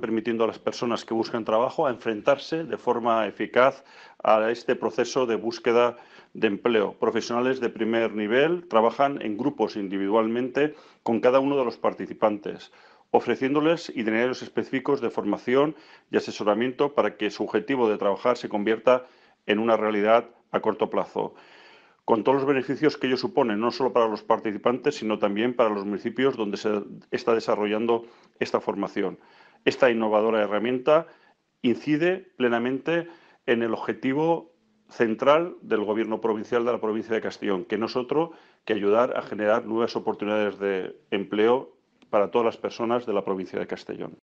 permitiendo a las personas que buscan trabajo a enfrentarse de forma eficaz a este proceso de búsqueda de empleo. Profesionales de primer nivel trabajan en grupos individualmente con cada uno de los participantes, ofreciéndoles itinerarios específicos de formación y asesoramiento para que su objetivo de trabajar se convierta en una realidad a corto plazo con todos los beneficios que ello supone, no solo para los participantes, sino también para los municipios donde se está desarrollando esta formación. Esta innovadora herramienta incide plenamente en el objetivo central del Gobierno provincial de la provincia de Castellón, que no es otro que ayudar a generar nuevas oportunidades de empleo para todas las personas de la provincia de Castellón.